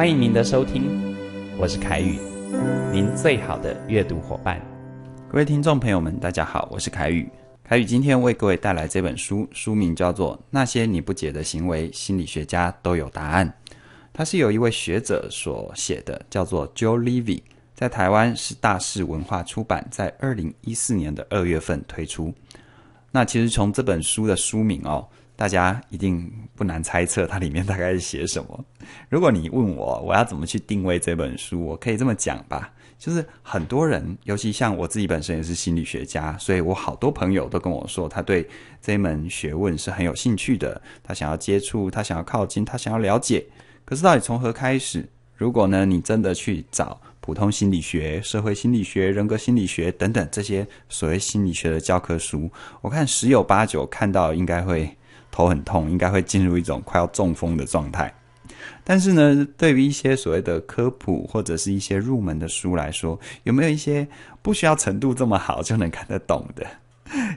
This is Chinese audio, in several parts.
欢迎您的收听，我是凯宇，您最好的阅读伙伴。各位听众朋友们，大家好，我是凯宇。凯宇今天为各位带来这本书，书名叫做《那些你不解的行为，心理学家都有答案》。它是由一位学者所写的，叫做 Joel Levy，在台湾是大是文化出版，在二零一四年的二月份推出。那其实从这本书的书名哦。大家一定不难猜测它里面大概是写什么。如果你问我我要怎么去定位这本书，我可以这么讲吧，就是很多人，尤其像我自己本身也是心理学家，所以我好多朋友都跟我说，他对这门学问是很有兴趣的，他想要接触，他想要靠近，他想要了解。可是到底从何开始？如果呢，你真的去找普通心理学、社会心理学、人格心理学等等这些所谓心理学的教科书，我看十有八九看到应该会。头很痛，应该会进入一种快要中风的状态。但是呢，对于一些所谓的科普或者是一些入门的书来说，有没有一些不需要程度这么好就能看得懂的？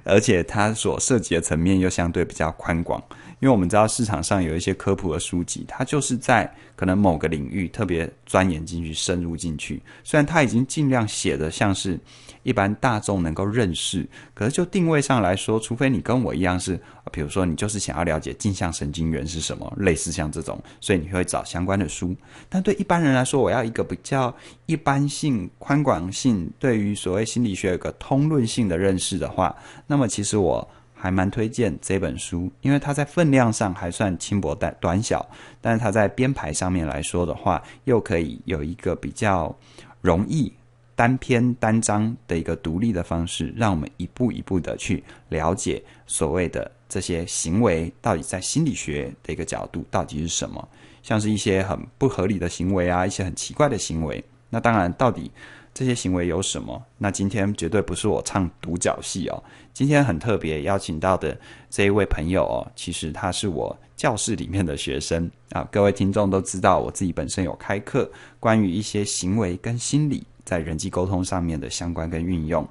而且它所涉及的层面又相对比较宽广，因为我们知道市场上有一些科普的书籍，它就是在可能某个领域特别钻研进去、深入进去。虽然它已经尽量写的像是一般大众能够认识，可是就定位上来说，除非你跟我一样是，比如说你就是想要了解镜像神经元是什么，类似像这种，所以你会找相关的书。但对一般人来说，我要一个比较一般性、宽广性，对于所谓心理学有个通论性的认识的话。那么，其实我还蛮推荐这本书，因为它在分量上还算轻薄短短小，但是它在编排上面来说的话，又可以有一个比较容易单篇单章的一个独立的方式，让我们一步一步的去了解所谓的这些行为到底在心理学的一个角度到底是什么，像是一些很不合理的行为啊，一些很奇怪的行为，那当然到底。这些行为有什么？那今天绝对不是我唱独角戏哦。今天很特别邀请到的这一位朋友哦，其实他是我教室里面的学生啊。各位听众都知道，我自己本身有开课，关于一些行为跟心理在人际沟通上面的相关跟运用。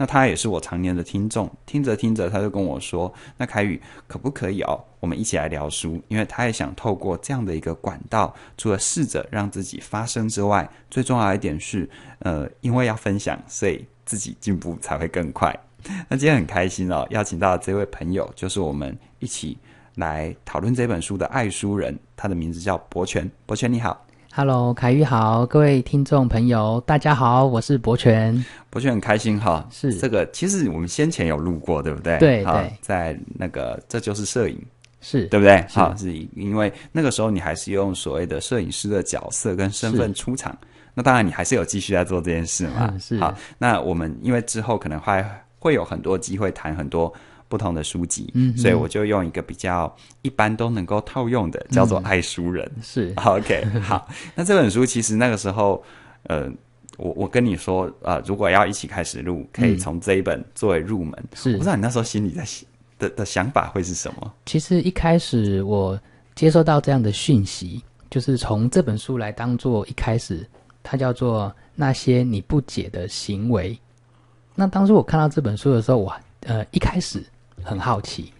那他也是我常年的听众，听着听着他就跟我说：“那凯宇可不可以哦，我们一起来聊书，因为他也想透过这样的一个管道，除了试着让自己发声之外，最重要一点是，呃，因为要分享，所以自己进步才会更快。”那今天很开心哦，邀请到这位朋友，就是我们一起来讨论这本书的爱书人，他的名字叫博泉，博泉你好。Hello，凯宇好，各位听众朋友，大家好，我是博泉。博泉很开心哈，是这个，其实我们先前有录过，对不对？对对，在那个这就是摄影，是对不对？好，是因因为那个时候你还是用所谓的摄影师的角色跟身份出场，那当然你还是有继续在做这件事嘛。是好，那我们因为之后可能还会有很多机会谈很多。不同的书籍，嗯、所以我就用一个比较一般都能够套用的，叫做《爱书人》。是 OK，好。那这本书其实那个时候，呃，我我跟你说啊，如果要一起开始录，可以从这一本作为入门。是，不知道你那时候心里的的的想法会是什么？其实一开始我接收到这样的讯息，就是从这本书来当做一开始，它叫做《那些你不解的行为》。那当时我看到这本书的时候，我呃，一开始。很好奇，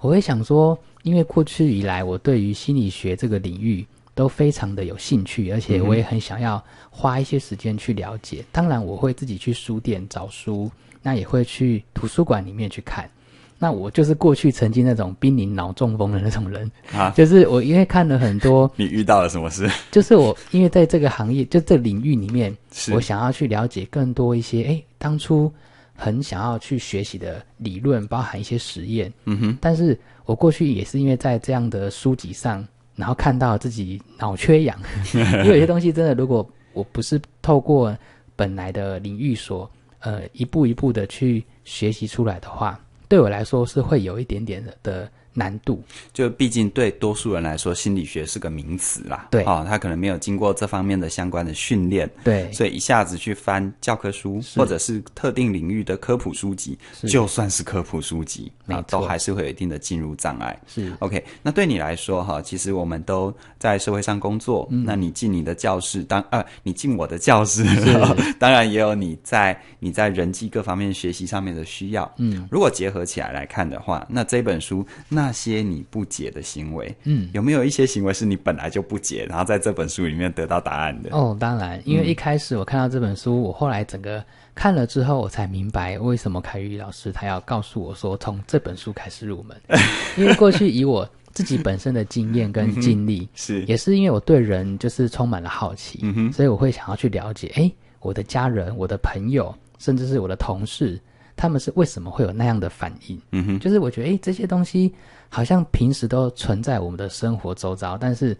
我会想说，因为过去以来，我对于心理学这个领域都非常的有兴趣，而且我也很想要花一些时间去了解。当然，我会自己去书店找书，那也会去图书馆里面去看。那我就是过去曾经那种濒临脑中风的那种人啊，就是我因为看了很多，你遇到了什么事？就是我因为在这个行业，就这领域里面，我想要去了解更多一些。哎，当初。很想要去学习的理论，包含一些实验。嗯哼，但是我过去也是因为在这样的书籍上，然后看到自己脑缺氧，因为有些东西真的，如果我不是透过本来的领域所呃一步一步的去学习出来的话，对我来说是会有一点点的。难度就毕竟对多数人来说，心理学是个名词啦。对啊，他可能没有经过这方面的相关的训练。对，所以一下子去翻教科书或者是特定领域的科普书籍，就算是科普书籍，那都还是会有一定的进入障碍。是 OK，那对你来说哈，其实我们都在社会上工作，那你进你的教室当，呃，你进我的教室，当然也有你在你在人际各方面学习上面的需要。嗯，如果结合起来来看的话，那这本书那。那些你不解的行为，嗯，有没有一些行为是你本来就不解，然后在这本书里面得到答案的？哦，当然，因为一开始我看到这本书，我后来整个看了之后，我才明白为什么凯宇老师他要告诉我说从这本书开始入门。因为过去以我自己本身的经验跟经历，是也是因为我对人就是充满了好奇，所以我会想要去了解，哎，我的家人、我的朋友，甚至是我的同事。他们是为什么会有那样的反应？嗯哼，就是我觉得，诶，这些东西好像平时都存在我们的生活周遭，但是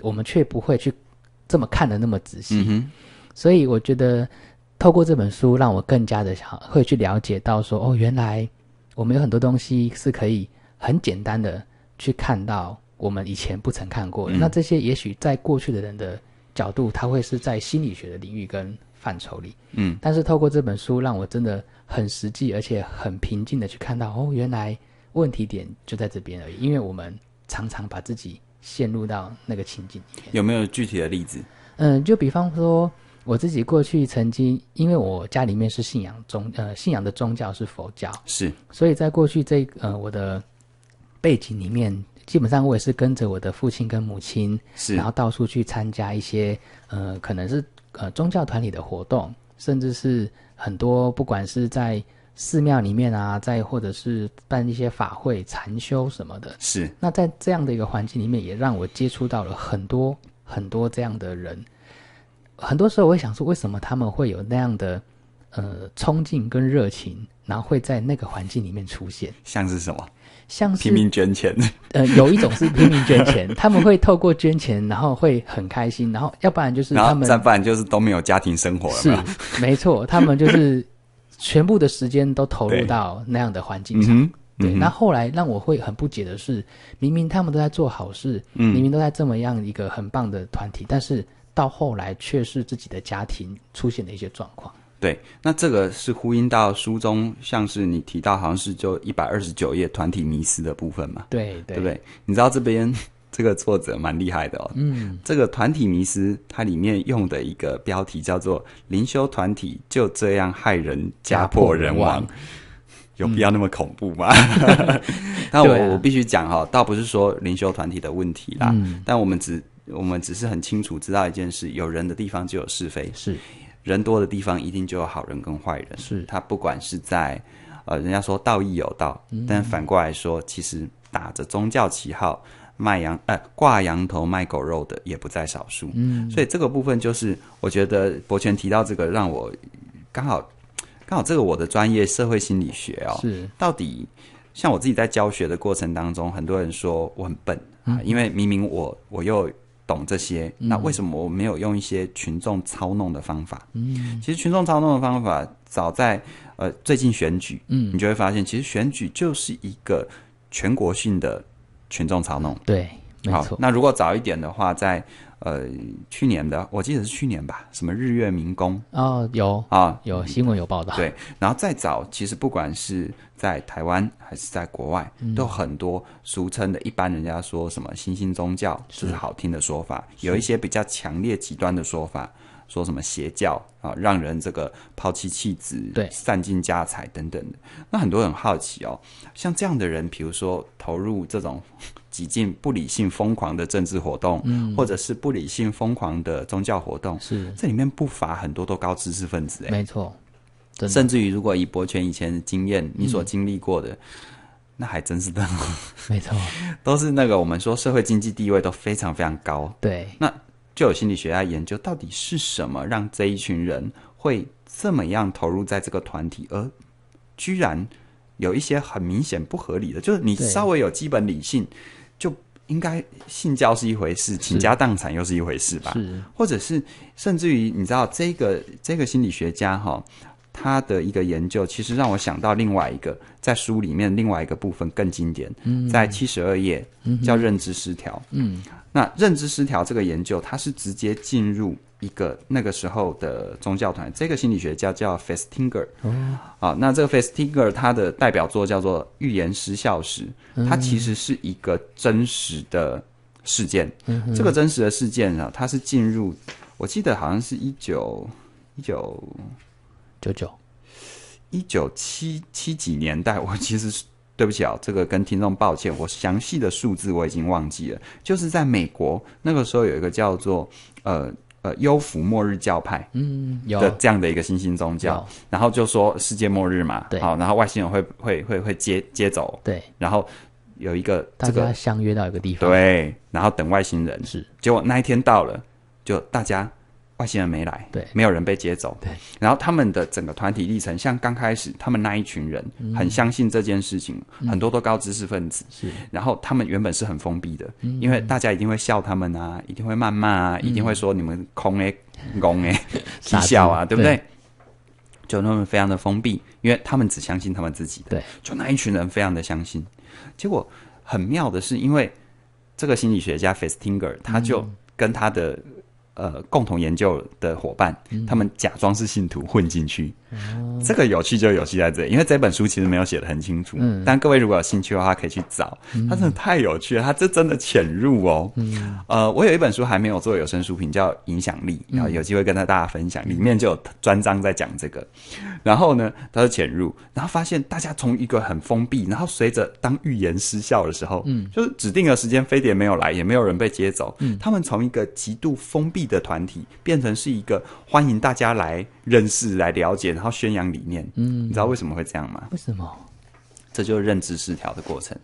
我们却不会去这么看的那么仔细。嗯所以我觉得透过这本书，让我更加的想会去了解到，说哦，原来我们有很多东西是可以很简单的去看到我们以前不曾看过的。那这些也许在过去的人的角度，他会是在心理学的领域跟。范畴里，嗯，但是透过这本书，让我真的很实际，而且很平静的去看到，哦，原来问题点就在这边而已，因为我们常常把自己陷入到那个情境里面。有没有具体的例子？嗯，就比方说，我自己过去曾经，因为我家里面是信仰宗，呃，信仰的宗教是佛教，是，所以在过去这，呃，我的背景里面，基本上我也是跟着我的父亲跟母亲，是，然后到处去参加一些，呃，可能是。呃，宗教团体的活动，甚至是很多，不管是在寺庙里面啊，在或者是办一些法会、禅修什么的，是。那在这样的一个环境里面，也让我接触到了很多很多这样的人。很多时候我会想说，为什么他们会有那样的呃冲劲跟热情，然后会在那个环境里面出现？像是什么？像是拼命捐钱，呃，有一种是拼命捐钱，他们会透过捐钱，然后会很开心，然后要不然就是他们，再不然就是都没有家庭生活了。是，没错，他们就是全部的时间都投入到那样的环境上。对，那后来让我会很不解的是，明明他们都在做好事，明明都在这么样一个很棒的团体，但是到后来却是自己的家庭出现了一些状况。对，那这个是呼应到书中，像是你提到，好像是就一百二十九页团体迷失的部分嘛，对对，对不对？你知道这边 这个作者蛮厉害的哦，嗯，这个团体迷失它里面用的一个标题叫做“灵修团体就这样害人家破人亡”，有必要那么恐怖吗？那 我我必须讲哈，倒不是说灵修团体的问题啦，但我们只我们只是很清楚知道一件事，有人的地方就有是非，是。人多的地方一定就有好人跟坏人，是他不管是在，呃，人家说道义有道，但反过来说，其实打着宗教旗号卖羊呃，挂羊头卖狗肉的也不在少数。嗯，所以这个部分就是我觉得伯权提到这个，让我刚好刚好这个我的专业社会心理学啊，是到底像我自己在教学的过程当中，很多人说我很笨啊，因为明明我我又。懂这些，那为什么我没有用一些群众操弄的方法？其实群众操弄的方法，早在呃最近选举，嗯，你就会发现，其实选举就是一个全国性的群众操弄。对，没错。那如果早一点的话，在。呃，去年的我记得是去年吧，什么日月明宫啊，有啊有新闻有报道，对，然后再早，其实不管是在台湾还是在国外，都很多俗称的，一般人家说什么新兴宗教，就是好听的说法，有一些比较强烈极端的说法。说什么邪教啊，让人这个抛弃妻子、散尽家财等等的。那很多人好奇哦，像这样的人，比如说投入这种 几近不理性、疯狂的政治活动，或者是不理性、疯狂的宗教活动，这里面不乏很多都高知识分子。哎，没错，甚至于如果以伯权以前经验，你所经历过的，那还真是的。没错，都是那个我们说社会经济地位都非常非常高。对，那。就有心理学家研究，到底是什么让这一群人会这么样投入在这个团体，而居然有一些很明显不合理的，就是你稍微有基本理性，就应该性交是一回事，倾家荡产又是一回事吧？或者是甚至于，你知道这个这个心理学家哈？他的一个研究，其实让我想到另外一个，在书里面另外一个部分更经典，在七十二页叫认知失调。嗯，那认知失调这个研究，它是直接进入一个那个时候的宗教团。这个心理学家叫 Festinger。哦，啊，那这个 Festinger 他的代表作叫做《预言失效时》，它其实是一个真实的事件。这个真实的事件啊，它是进入，我记得好像是一九一九。九九，一九七七几年代，我其实是对不起啊，这个跟听众抱歉，我详细的数字我已经忘记了。就是在美国那个时候，有一个叫做呃呃“优福末日教派”，嗯，有的这样的一个新兴宗教，然后就说世界末日嘛，对，好，然后外星人会会会会接接走，对，然后有一个大家相约到一个地方，对，然后等外星人，是结果那一天到了，就大家。那现人没来，对，没有人被接走，对。然后他们的整个团体历程，像刚开始他们那一群人，很相信这件事情，很多都高知识分子，是。然后他们原本是很封闭的，因为大家一定会笑他们啊，一定会谩骂啊，一定会说你们空哎，聋 哎，傻笑啊，对不对？就他们非常的封闭，因为他们只相信他们自己的。对。就那一群人非常的相信，结果很妙的是，因为这个心理学家 Festinger，他就跟他的。呃，共同研究的伙伴，他们假装是信徒混进去。这个有趣就有趣在这里，因为这本书其实没有写的很清楚，但各位如果有兴趣的话，可以去找。它真的太有趣，了，它这真的潜入哦。呃，我有一本书还没有做有声书品，叫《影响力》，然后有机会跟大家分享，里面就有专章在讲这个。然后呢，他就潜入，然后发现大家从一个很封闭，然后随着当预言失效的时候，嗯，就是指定的时间非碟没有来，也没有人被接走，他们从一个极度封闭的团体变成是一个欢迎大家来。认识来了解，然后宣扬理念。嗯，你知道为什么会这样吗？为什么？这就是认知失调的过程。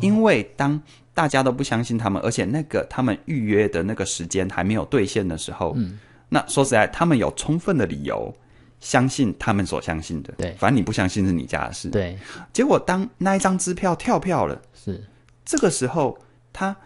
因为当大家都不相信他们，而且那个他们预约的那个时间还没有兑现的时候，嗯，那说实在，他们有充分的理由相信他们所相信的。对，反正你不相信是你家的事。对。结果当那一张支票跳票了，是这个时候，他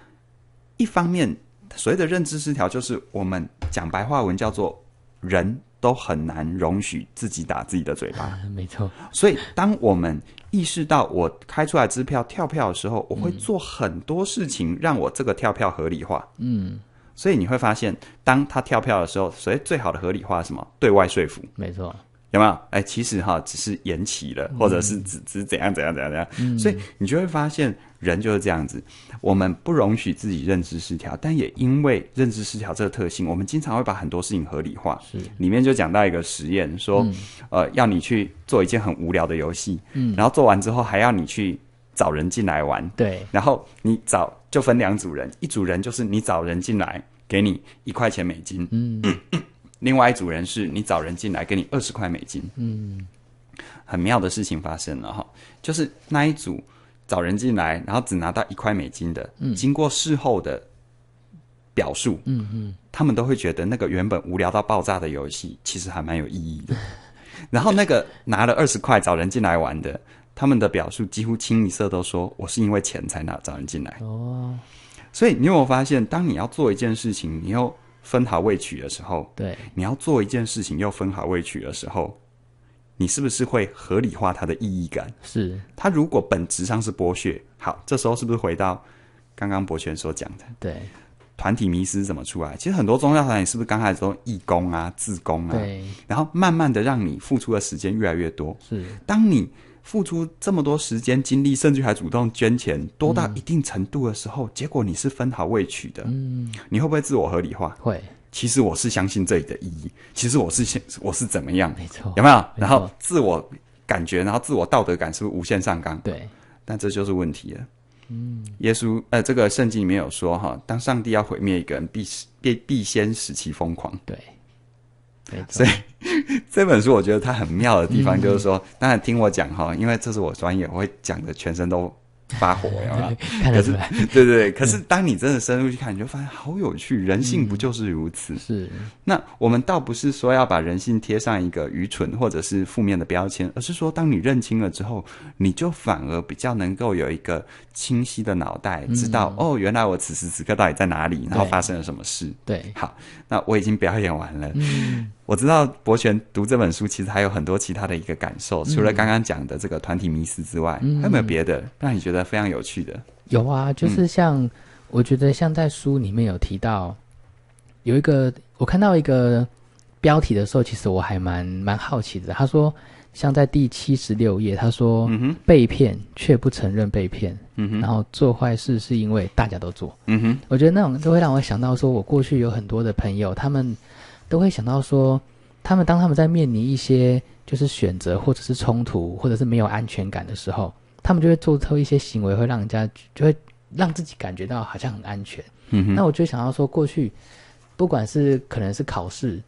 一方面所谓的认知失调，就是我们讲白话文叫做人。都很难容许自己打自己的嘴巴，没错。所以，当我们意识到我开出来支票跳票的时候，我会做很多事情让我这个跳票合理化。嗯，所以你会发现，当他跳票的时候，所以最好的合理化是什么？对外说服，没错。有没有？哎，其实哈，只是延期了，或者是只只怎样怎样怎样怎样。所以你就会发现，人就是这样子。我们不容许自己认知失调，但也因为认知失调这个特性，我们经常会把很多事情合理化。是。里面就讲到一个实验，说，呃，要你去做一件很无聊的游戏，嗯，然后做完之后还要你去找人进来玩，对。然后你找就分两组人，一组人就是你找人进来，给你一块钱美金，嗯。另外一组人是你找人进来给你二十块美金，嗯，很妙的事情发生了哈，就是那一组找人进来，然后只拿到一块美金的，嗯，经过事后的表述，嗯嗯，他们都会觉得那个原本无聊到爆炸的游戏，其实还蛮有意义的。然后那个拿了二十块找人进来玩的，他们的表述几乎清一色都说我是因为钱才拿找人进来。哦，所以你有没有发现，当你要做一件事情，你又。分毫未取的时候，对，你要做一件事情又分毫未取的时候，你是不是会合理化它的意义感？是，它如果本质上是剥削，好，这时候是不是回到刚刚博权所讲的？对，团体迷失怎么出来？其实很多宗教团体是不是刚开始都义工啊、自工啊，对，然后慢慢的让你付出的时间越来越多，是，当你。付出这么多时间、精力，甚至还主动捐钱，多到一定程度的时候，结果你是分毫未取的。嗯，你会不会自我合理化？会。其实我是相信这里的意义。其实我是信，我是怎么样？没错。有没有？然后自我感觉，然后自我道德感是不是无限上纲？对。但这就是问题了。嗯。耶稣，呃，这个圣经里面有说哈，当上帝要毁灭一个人，必必必先使其疯狂。对。所以 这本书我觉得它很妙的地方就是说，当然听我讲哈，因为这是我专业，我会讲的全身都发火，有吗？看得出来，对对对。可是当你真的深入去看，你就发现好有趣，人性不就是如此？是。那我们倒不是说要把人性贴上一个愚蠢或者是负面的标签，而是说，当你认清了之后，你就反而比较能够有一个清晰的脑袋，知道哦，原来我此时此刻到底在哪里，然后发生了什么事。对。好，那我已经表演完了。我知道博玄读这本书其实还有很多其他的一个感受，除了刚刚讲的这个团体迷思之外，还有没有别的让你觉得非常有趣的？有啊，就是像我觉得像在书里面有提到有一个我看到一个标题的时候，其实我还蛮蛮好奇的。他说像在第七十六页，他说被骗却不承认被骗，然后做坏事是因为大家都做。嗯哼，我觉得那种都会让我想到说我过去有很多的朋友，他们。都会想到说，他们当他们在面临一些就是选择，或者是冲突，或者是没有安全感的时候，他们就会做出一些行为，会让人家就会让自己感觉到好像很安全。嗯那我就想到说，过去不管是可能是考试，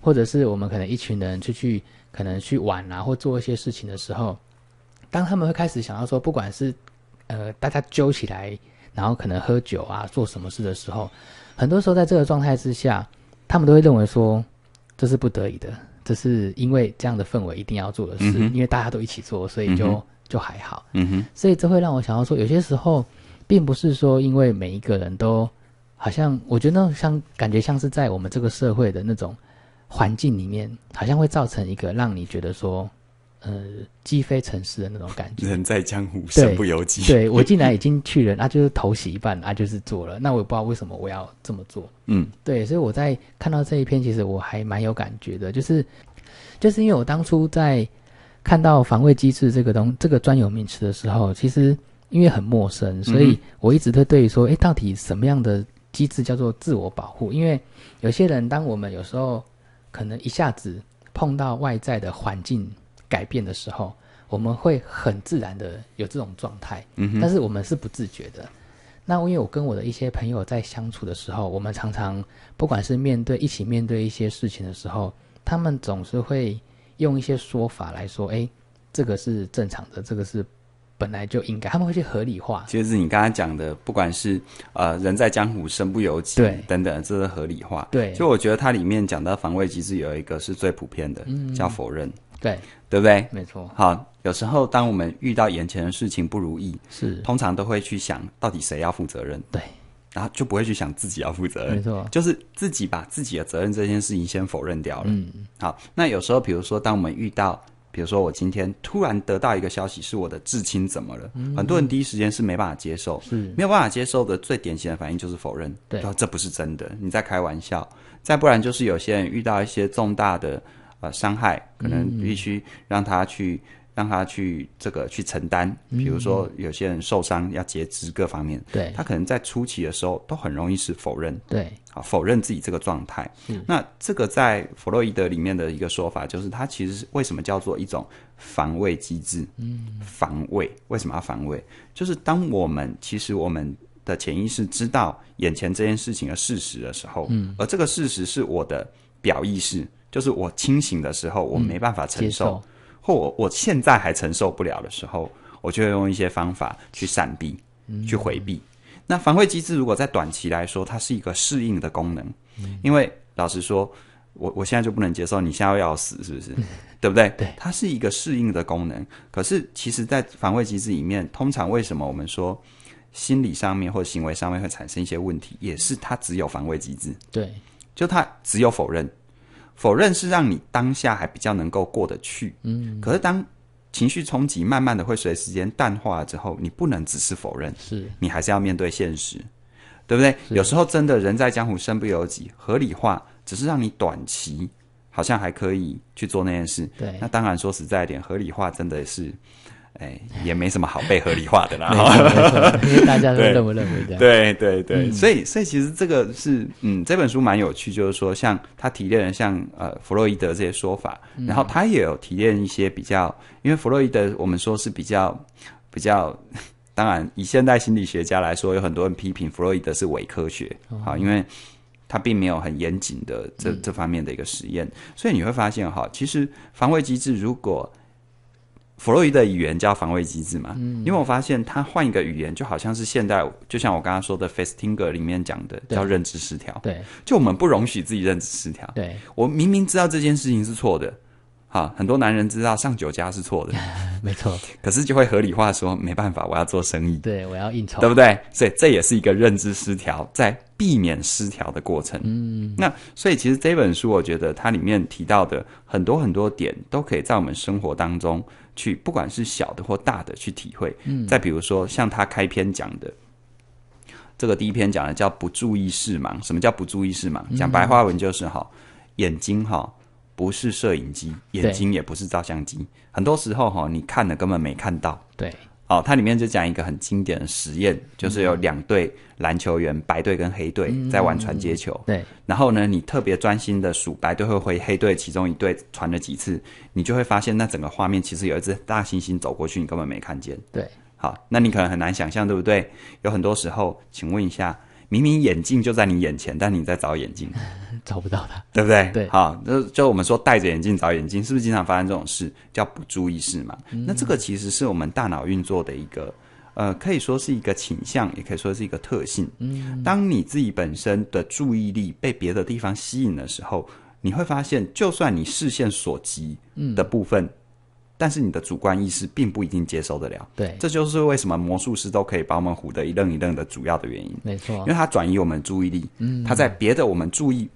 或者是我们可能一群人出去可能去玩啊，或做一些事情的时候，当他们会开始想到说，不管是呃大家揪起来，然后可能喝酒啊，做什么事的时候，很多时候在这个状态之下。他们都会认为说，这是不得已的，这是因为这样的氛围一定要做的事，因为大家都一起做，所以就就还好。所以这会让我想到说，有些时候，并不是说因为每一个人都好像，我觉得像感觉像是在我们这个社会的那种环境里面，好像会造成一个让你觉得说。呃，鸡飞城市的那种感觉，人在江湖身不由己。对我竟然已经去了，啊，就是头洗一半，啊，就是做了。那我也不知道为什么我要这么做。嗯，对，所以我在看到这一篇，其实我还蛮有感觉的，就是，就是因为我当初在看到防卫机制这个东，这个专有名词的时候，其实因为很陌生，所以我一直都对于说，哎，到底什么样的机制叫做自我保护？因为有些人，当我们有时候可能一下子碰到外在的环境。改变的时候，我们会很自然的有这种状态，嗯，但是我们是不自觉的。那因为我跟我的一些朋友在相处的时候，我们常常不管是面对一起面对一些事情的时候，他们总是会用一些说法来说：“哎，这个是正常的，这个是本来就应该。”他们会去合理化。其实你刚刚讲的，不管是呃，人在江湖身不由己，对，等等，这是合理化。对，就我觉得它里面讲到防卫机制有一个是最普遍的，叫否认。对，对不对？没错。好，有时候当我们遇到眼前的事情不如意，是通常都会去想到底谁要负责任。对，然后就不会去想自己要负责任。没错，就是自己把自己的责任这件事情先否认掉了。嗯，好。那有时候，比如说，当我们遇到，比如说我今天突然得到一个消息，是我的至亲怎么了？很多人第一时间是没办法接受，是没有办法接受的。最典型的反应就是否认，对，这不是真的，你在开玩笑。再不然就是有些人遇到一些重大的。呃伤害可能必须让他去，让他去这个去承担。比如说，有些人受伤要截肢，各方面，他可能在初期的时候都很容易是否认。对，啊，否认自己这个状态。那这个在弗洛伊德里面的一个说法，就是他其实是为什么叫做一种防卫机制？嗯，防卫为什么要防卫？就是当我们其实我们的潜意识知道眼前这件事情的事实的时候，嗯，而这个事实是我的表意识。就是我清醒的时候，我没办法承受，或我我现在还承受不了的时候，我就会用一些方法去闪避、去回避。那防卫机制如果在短期来说，它是一个适应的功能，因为老实说，我我现在就不能接受你现在要死，是不是？对不对？对，它是一个适应的功能。可是其实，在防卫机制里面，通常为什么我们说心理上面或行为上面会产生一些问题，也是它只有防卫机制，对，就它只有否认。否认是让你当下还比较能够过得去，嗯，可是当情绪冲击慢慢的会随时间淡化了之后，你不能只是否认，是你还是要面对现实，对不对？有时候真的人在江湖身不由己，合理化只是让你短期好像还可以去做那件事，对，那当然说实在一点，合理化真的是。哎，也没什么好被合理化的啦。大家都认不认为的。对对对，所以所以其实这个是嗯，这本书蛮有趣，就是说像他提炼了像呃弗洛伊德这些说法，然后他也有提炼一些比较，因为弗洛伊德我们说是比较比较，当然以现代心理学家来说，有很多人批评弗洛伊德是伪科学，好，因为他并没有很严谨的这这方面的一个实验，所以你会发现哈，其实防卫机制如果。弗洛伊的语言叫防卫机制嘛？嗯，因为我发现他换一个语言，就好像是现代，就像我刚刚说的，Festinger 里面讲的，叫认知失调。对，就我们不容许自己认知失调。对，我明明知道这件事情是错的，哈，很多男人知道上酒家是错的，没错，可是就会合理化说，没办法，我要做生意，对我要应酬，对不对？所以这也是一个认知失调，在避免失调的过程。嗯，那所以其实这本书，我觉得它里面提到的很多很多点，都可以在我们生活当中。去，不管是小的或大的，去体会。嗯，再比如说，像他开篇讲的，这个第一篇讲的叫“不注意事盲”。什么叫“不注意事盲”？讲白话文就是哈，眼睛哈不是摄影机，眼睛也不是照相机。很多时候哈，你看的根本没看到。对。哦，它里面就讲一个很经典的实验，就是有两队篮球员，白队跟黑队在玩传接球。对，然后呢，你特别专心的数白队会回黑队其中一队传了几次，你就会发现那整个画面其实有一只大猩猩走过去，你根本没看见。对，好，那你可能很难想象，对不对？有很多时候，请问一下。明明眼镜就在你眼前，但你在找眼镜，找不到它，对不对？对，好，就就我们说戴着眼镜找眼镜，是不是经常发生这种事？叫不注意事嘛。那这个其实是我们大脑运作的一个，呃，可以说是一个倾向，也可以说是一个特性。嗯，当你自己本身的注意力被别的地方吸引的时候，你会发现，就算你视线所及的部分。但是你的主观意识并不一定接受得了，对，这就是为什么魔术师都可以把我们唬得一愣一愣的主要的原因。没错，因为他转移我们注意力，嗯，他在别的我们注意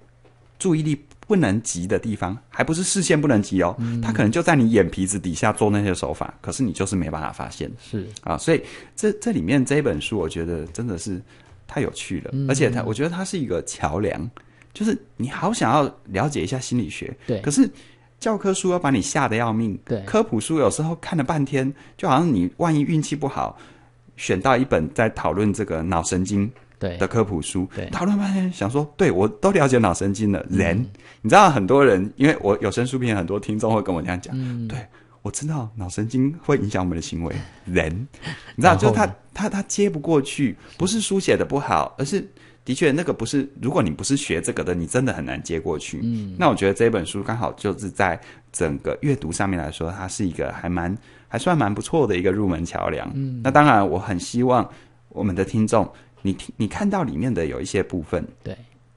注意力不能及的地方，还不是视线不能及哦，他可能就在你眼皮子底下做那些手法，可是你就是没办法发现。是啊，所以这这里面这本书，我觉得真的是太有趣了，而且它我觉得它是一个桥梁，就是你好想要了解一下心理学，对，可是。教科书要把你吓得要命，科普书有时候看了半天，就好像你万一运气不好，选到一本在讨论这个脑神经的科普书，讨论半天想说，对我都了解脑神经了。人，你知道很多人，因为我有声书品很多听众会跟我这样讲，对我知道脑神经会影响我们的行为。人，你知道，就他他他接不过去，不是书写的不好，而是。的确，那个不是。如果你不是学这个的，你真的很难接过去。嗯，那我觉得这本书刚好就是在整个阅读上面来说，它是一个还蛮还算蛮不错的一个入门桥梁。嗯，那当然，我很希望我们的听众，你听你看到里面的有一些部分，对，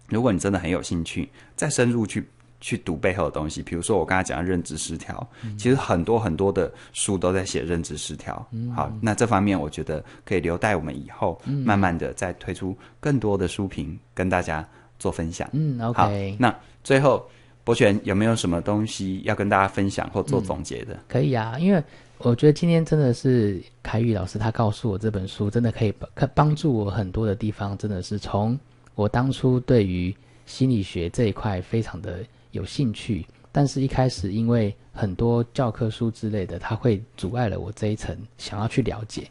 如果你真的很有兴趣，再深入去。去读背后的东西，比如说我刚才讲的认知失调，其实很多很多的书都在写认知失调。嗯、好，那这方面我觉得可以留待我们以后慢慢的再推出更多的书评跟大家做分享。嗯，OK。好，那最后博璇有没有什么东西要跟大家分享或做总结的？可以啊，因为我觉得今天真的是凯宇老师他告诉我这本书真的可以可帮助我很多的地方，真的是从我当初对于心理学这一块非常的。有兴趣，但是一开始因为很多教科书之类的，它会阻碍了我这一层想要去了解。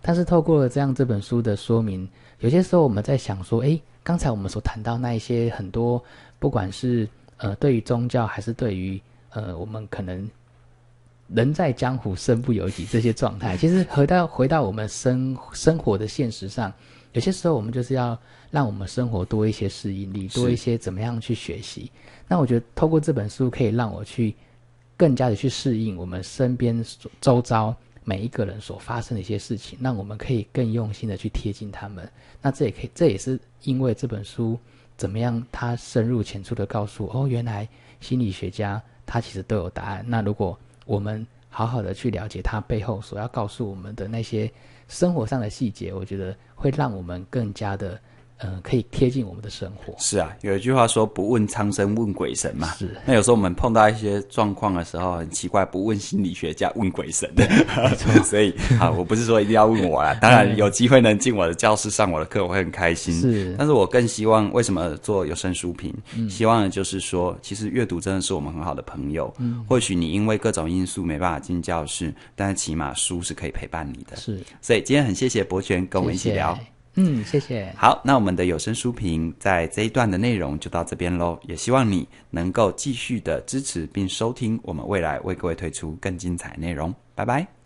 但是透过了这样这本书的说明，有些时候我们在想说，诶，刚才我们所谈到那一些很多，不管是呃对于宗教还是对于呃我们可能人在江湖身不由己这些状态，其实回到回到我们生生活的现实上。有些时候，我们就是要让我们生活多一些适应力，多一些怎么样去学习。那我觉得，透过这本书，可以让我去更加的去适应我们身边周遭每一个人所发生的一些事情，让我们可以更用心的去贴近他们。那这也可以，这也是因为这本书怎么样，它深入浅出的告诉哦，原来心理学家他其实都有答案。那如果我们好好的去了解它背后所要告诉我们的那些生活上的细节，我觉得会让我们更加的。呃，可以贴近我们的生活。是啊，有一句话说“不问苍生问鬼神”嘛。是。那有时候我们碰到一些状况的时候，很奇怪，不问心理学家，问鬼神的。所以啊，我不是说一定要问我啊，当然 有机会能进我的教室上我的课，我会很开心。是。但是我更希望，为什么做有声书评？希望的就是说，其实阅读真的是我们很好的朋友。嗯。或许你因为各种因素没办法进教室，但是起码书是可以陪伴你的。是。所以今天很谢谢博权跟我们一起聊。嗯，谢谢。好，那我们的有声书评在这一段的内容就到这边喽。也希望你能够继续的支持并收听我们未来为各位推出更精彩内容。拜拜。